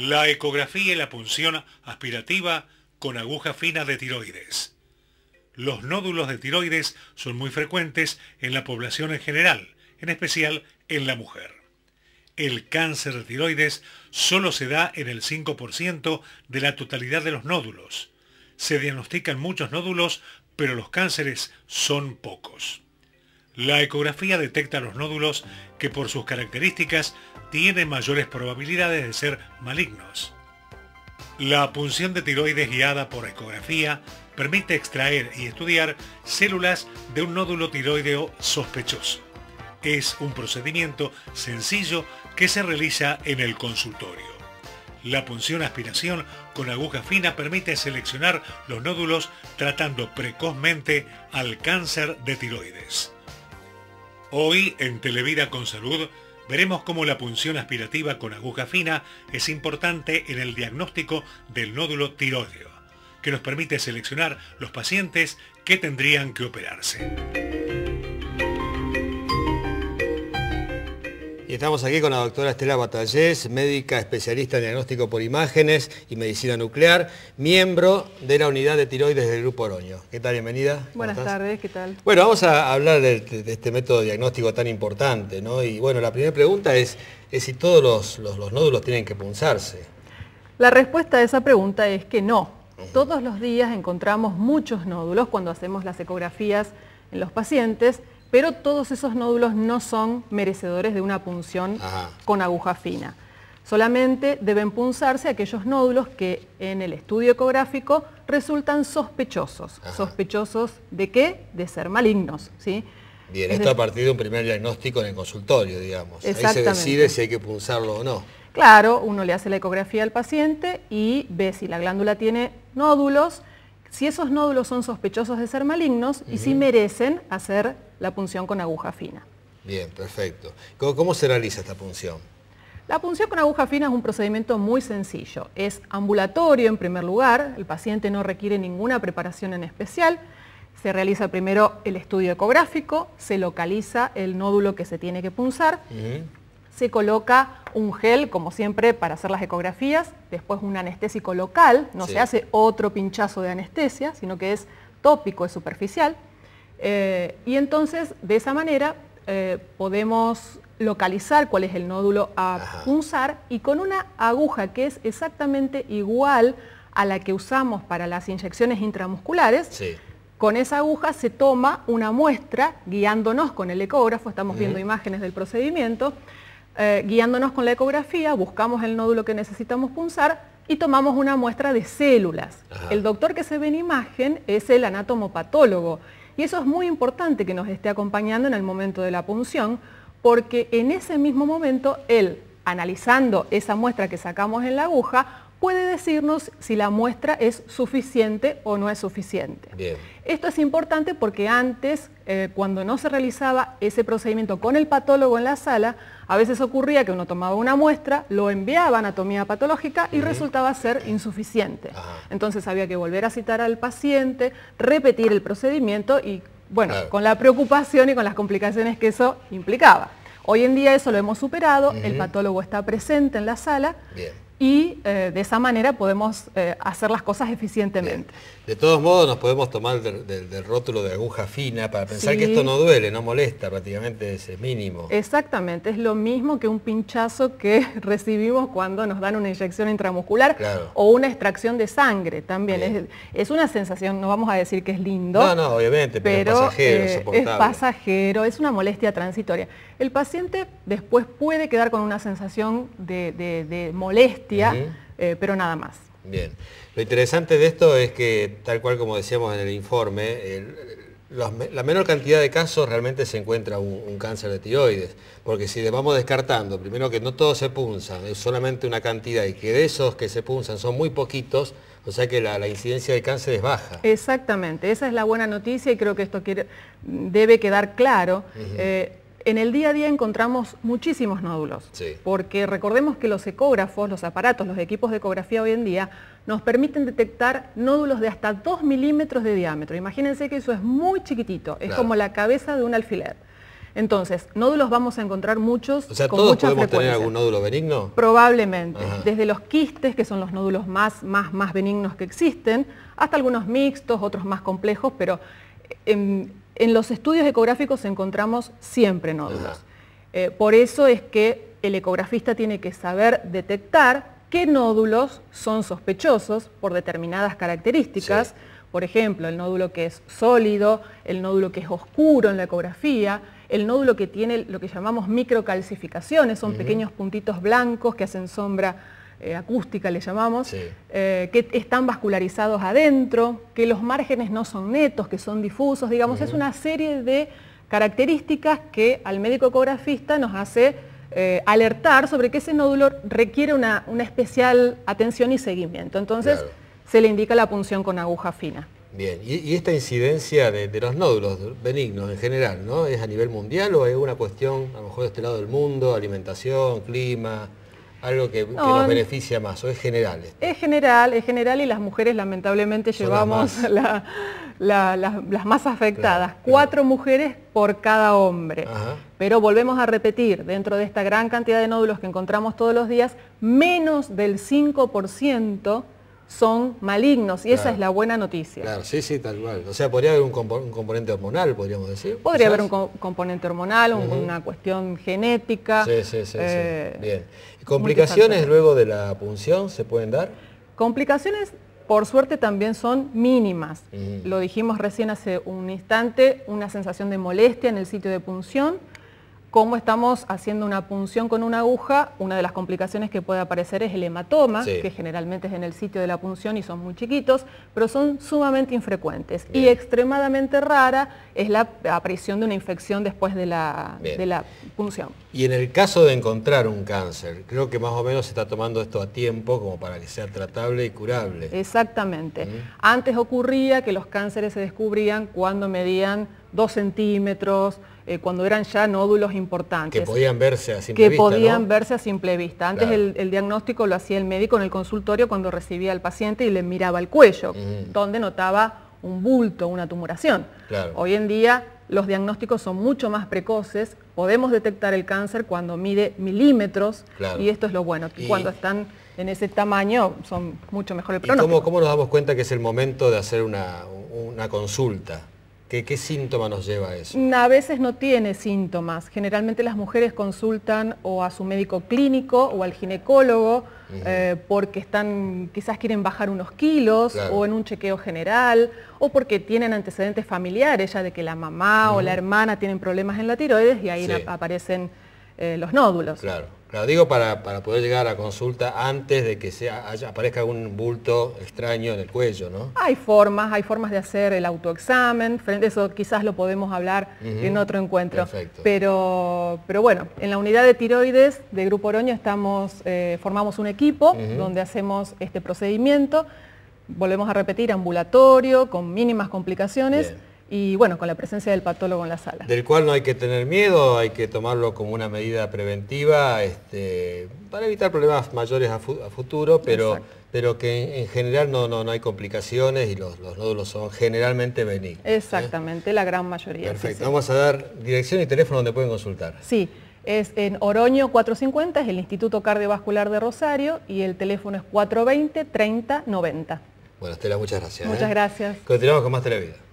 la ecografía y la punción aspirativa con aguja fina de tiroides. Los nódulos de tiroides son muy frecuentes en la población en general, en especial en la mujer. El cáncer de tiroides solo se da en el 5% de la totalidad de los nódulos. Se diagnostican muchos nódulos, pero los cánceres son pocos. La ecografía detecta los nódulos que por sus características tienen mayores probabilidades de ser malignos. La punción de tiroides guiada por ecografía permite extraer y estudiar células de un nódulo tiroideo sospechoso. Es un procedimiento sencillo que se realiza en el consultorio. La punción aspiración con aguja fina permite seleccionar los nódulos tratando precozmente al cáncer de tiroides. Hoy en Televida con Salud Veremos cómo la punción aspirativa con aguja fina es importante en el diagnóstico del nódulo tiroideo, que nos permite seleccionar los pacientes que tendrían que operarse. Y estamos aquí con la doctora Estela Batallés, médica especialista en diagnóstico por imágenes y medicina nuclear, miembro de la unidad de tiroides del Grupo Oroño. ¿Qué tal? Bienvenida. Buenas tardes, ¿qué tal? Bueno, vamos a hablar de, este método diagnóstico tan importante, ¿no? Y bueno, la primera pregunta es, es si todos los, nódulos tienen que punzarse. La respuesta a esa pregunta es que no. Todos los días encontramos muchos nódulos cuando hacemos las ecografías en los pacientes pero todos esos nódulos no son merecedores de una punción con aguja fina. Solamente deben punzarse aquellos nódulos que en el estudio ecográfico resultan sospechosos. ¿Sospechosos de qué? De ser malignos. ¿sí? Bien, esto a partir de un primer diagnóstico en el consultorio, digamos. Ahí se decide si hay que punzarlo o no. Claro, uno le hace la ecografía al paciente y ve si la glándula tiene nódulos, si esos nódulos son sospechosos de ser malignos y si merecen hacer la punción con aguja fina. Bien, perfecto. ¿Cómo, se realiza esta punción? La punción con aguja fina es un procedimiento muy sencillo. Es ambulatorio en primer lugar, el paciente no requiere ninguna preparación en especial. Se realiza primero el estudio ecográfico, se localiza el nódulo que se tiene que punzar se coloca un gel, como siempre, para hacer las ecografías, después un anestésico local, no se hace otro pinchazo de anestesia, sino que es tópico, es superficial. Eh, y entonces, de esa manera, eh, podemos localizar cuál es el nódulo a punzar y con una aguja que es exactamente igual a la que usamos para las inyecciones intramusculares, con esa aguja se toma una muestra guiándonos con el ecógrafo, estamos viendo imágenes del procedimiento, eh, guiándonos con la ecografía, buscamos el nódulo que necesitamos punzar y tomamos una muestra de células. El doctor que se ve en imagen es el anatomopatólogo. Y eso es muy importante que nos esté acompañando en el momento de la punción, porque en ese mismo momento él, analizando esa muestra que sacamos en la aguja, puede decirnos si la muestra es suficiente o no es suficiente. Esto es importante porque antes, eh, cuando no se realizaba ese procedimiento con el patólogo en la sala, a veces ocurría que uno tomaba una muestra, lo enviaba a anatomía patológica y resultaba ser insuficiente. Entonces había que volver a citar al paciente, repetir el procedimiento y, bueno, con la preocupación y con las complicaciones que eso implicaba. Hoy en día eso lo hemos superado, el patólogo está presente en la sala y eh, de esa manera podemos eh, hacer las cosas eficientemente. De todos modos nos podemos tomar del, rótulo de aguja fina para pensar que esto no duele, no molesta, prácticamente es mínimo. Exactamente, es lo mismo que un pinchazo que recibimos cuando nos dan una inyección intramuscular o una extracción de sangre también. Es, una sensación, no vamos a decir que es lindo. No, no, obviamente, pero, es pasajero, eh, soportable. es pasajero, es una molestia transitoria. El paciente después puede quedar con una sensación de, de, de molestia eh, pero nada más. Bien. Lo interesante de esto es que, tal cual como decíamos en el informe, la menor cantidad de casos realmente se encuentra un, cáncer de tiroides, porque si le vamos descartando, primero que no todos se punzan, es solamente una cantidad, y que de esos que se punzan son muy poquitos, o sea que la, incidencia de cáncer es baja. Exactamente, esa es la buena noticia y creo que esto quiere, debe quedar claro. En el día a día encontramos muchísimos nódulos, porque recordemos que los ecógrafos, los aparatos, los equipos de ecografía hoy en día nos permiten detectar nódulos de hasta 2 milímetros de diámetro. Imagínense que eso es muy chiquitito, es como la cabeza de un alfiler. Entonces, nódulos vamos a encontrar muchos. O sea, con podemos tener algún nódulo benigno. Probablemente. Desde los quistes, que son los nódulos más, más, más benignos que existen, hasta algunos mixtos, otros más complejos, pero en los estudios ecográficos encontramos siempre nódulos. Eh, por eso es que el ecografista tiene que saber detectar qué nódulos son sospechosos por determinadas características. Por ejemplo, el nódulo que es sólido, el nódulo que es oscuro en la ecografía, el nódulo que tiene lo que llamamos microcalcificaciones, son pequeños puntitos blancos que hacen sombra eh, acústica le llamamos, eh, que están vascularizados adentro, que los márgenes no son netos, que son difusos, digamos, es una serie de características que al médico ecografista nos hace eh, alertar sobre que ese nódulo requiere una, especial atención y seguimiento. Entonces se le indica la punción con aguja fina. Bien, y, esta incidencia de, los nódulos benignos en general, ¿no? ¿Es a nivel mundial o es una cuestión a lo mejor de este lado del mundo, alimentación, clima? algo que, nos beneficia más, o es general. Es general, es general y las mujeres lamentablemente llevamos las más, afectadas. Cuatro mujeres por cada hombre. Pero volvemos a repetir, dentro de esta gran cantidad de nódulos que encontramos todos los días, menos del 5% son malignos y esa es la buena noticia. Claro, sí, sí, tal cual. O sea, podría haber un, componente hormonal, podríamos decir. Podría haber un componente hormonal, una cuestión genética. Sí, sí, sí. Eh, Bien. ¿Complicaciones luego de la punción se pueden dar? Complicaciones, por suerte, también son mínimas. Lo dijimos recién hace un instante, una sensación de molestia en el sitio de punción como estamos haciendo una punción con una aguja, una de las complicaciones que puede aparecer es el hematoma, que generalmente es en el sitio de la punción y son muy chiquitos, pero son sumamente infrecuentes. Y extremadamente rara es la aparición de una infección después de la, punción. Y en el caso de encontrar un cáncer, creo que más o menos se está tomando esto a tiempo como para que sea tratable y curable. Exactamente. Antes ocurría que los cánceres se descubrían cuando medían dos centímetros, eh, cuando eran ya nódulos importantes. Que podían verse a simple vista. Que podían verse a simple vista. Antes el, diagnóstico lo hacía el médico en el consultorio cuando recibía al paciente y le miraba el cuello, donde notaba un bulto, una tumoración. Hoy en día los diagnósticos son mucho más precoces, podemos detectar el cáncer cuando mide milímetros y esto es lo bueno, cuando están en ese tamaño son mucho mejor el pronóstico. cómo, nos damos cuenta que es el momento de hacer una consulta? ¿Qué, síntoma nos lleva a eso? A veces no tiene síntomas. Generalmente las mujeres consultan o a su médico clínico o al ginecólogo eh, porque están, quizás quieren bajar unos kilos o en un chequeo general o porque tienen antecedentes familiares ya de que la mamá o la hermana tienen problemas en la tiroides y ahí aparecen eh, los nódulos. Claro, lo digo para, para, poder llegar a la consulta antes de que sea, aparezca algún bulto extraño en el cuello, ¿no? Hay formas, hay formas de hacer el autoexamen, frente a eso quizás lo podemos hablar en otro encuentro. Pero, pero bueno, en la unidad de tiroides de Grupo Oroño estamos, eh, formamos un equipo donde hacemos este procedimiento, volvemos a repetir, ambulatorio, con mínimas complicaciones y bueno, con la presencia del patólogo en la sala. Del cual no hay que tener miedo, hay que tomarlo como una medida preventiva este, para evitar problemas mayores a, futuro, pero, pero que en, general no, no, hay complicaciones y los, nódulos son generalmente benignos. ¿eh? Exactamente, la gran mayoría. Perfecto, vamos a dar dirección y teléfono donde pueden consultar. Sí. Es en Oroño 450, es el Instituto Cardiovascular de Rosario y el teléfono es 420 30 90. Bueno, Estela, muchas gracias. ¿eh? Muchas gracias. Continuamos con más Televida.